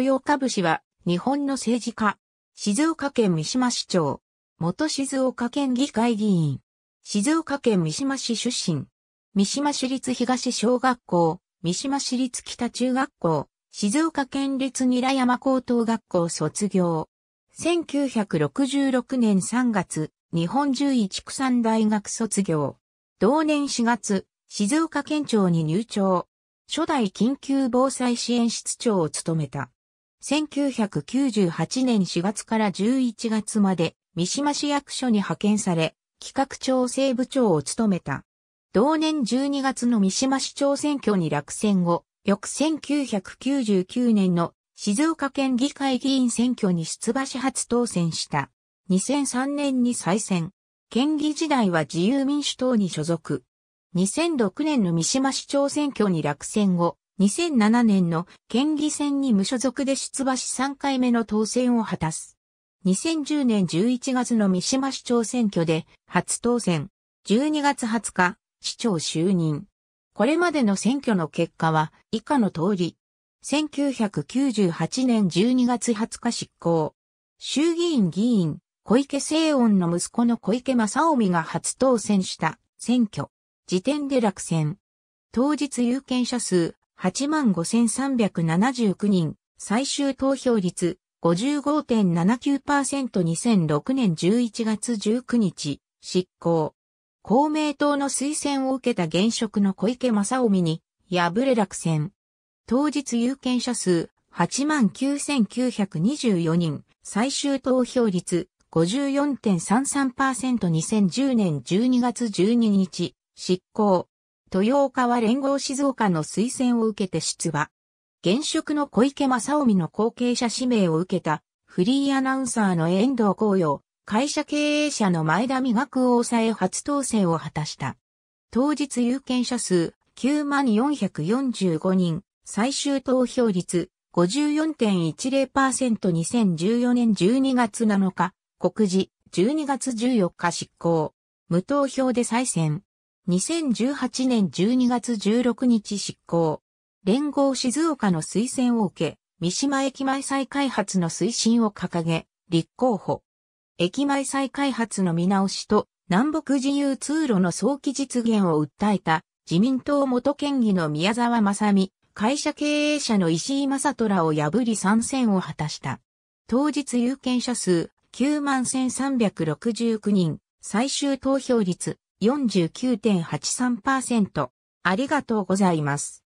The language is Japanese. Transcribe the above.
豊岡節は、日本の政治家。静岡県三島市長。元静岡県議会議員。静岡県三島市出身。三島市立東小学校、三島市立北中学校、静岡県立韮山高等学校卒業。1966年3月、日本獣医畜産大学卒業。同年4月、静岡県庁に入庁。初代緊急防災支援室長を務めた。1998年4月から11月まで三島市役所に派遣され、企画調整部長を務めた。同年12月の三島市長選挙に落選後、翌1999年の静岡県議会議員選挙に出馬し初当選した。2003年に再選。県議時代は自由民主党に所属。2006年の三島市長選挙に落選後、2007年の県議選に無所属で出馬し3回目の当選を果たす。2010年11月の三島市長選挙で初当選。12月20日、市長就任。これまでの選挙の結果は以下の通り。1998年12月20日執行。衆議院議員、小池聖音の息子の小池正臣が初当選した選挙。時点で落選。当日有権者数85,379人、最終投票率 55.79%2006 年11月19日、執行。公明党の推薦を受けた現職の小池正臣に、敗れ落選。当日有権者数89,924人、最終投票率 54.33%2010 年12月12日、執行。豊岡は連合静岡の推薦を受けて出馬。現職の小池正臣の後継者指名を受けた、フリーアナウンサーの遠藤光陽、会社経営者の前田美学を抑え初当選を果たした。当日有権者数9万4 4 5人、最終投票率 54.10%2014 年12月7日、告示12月14日執行。無投票で再選。2018年12月16日執行。連合静岡の推薦を受け、三島駅前再開発の推進を掲げ、立候補。駅前再開発の見直しと南北自由通路の早期実現を訴えた自民党元県議の宮沢正美、会社経営者の石井正虎を破り参戦を果たした。当日有権者数9万1369人、最終投票率49.83%。ありがとうございます。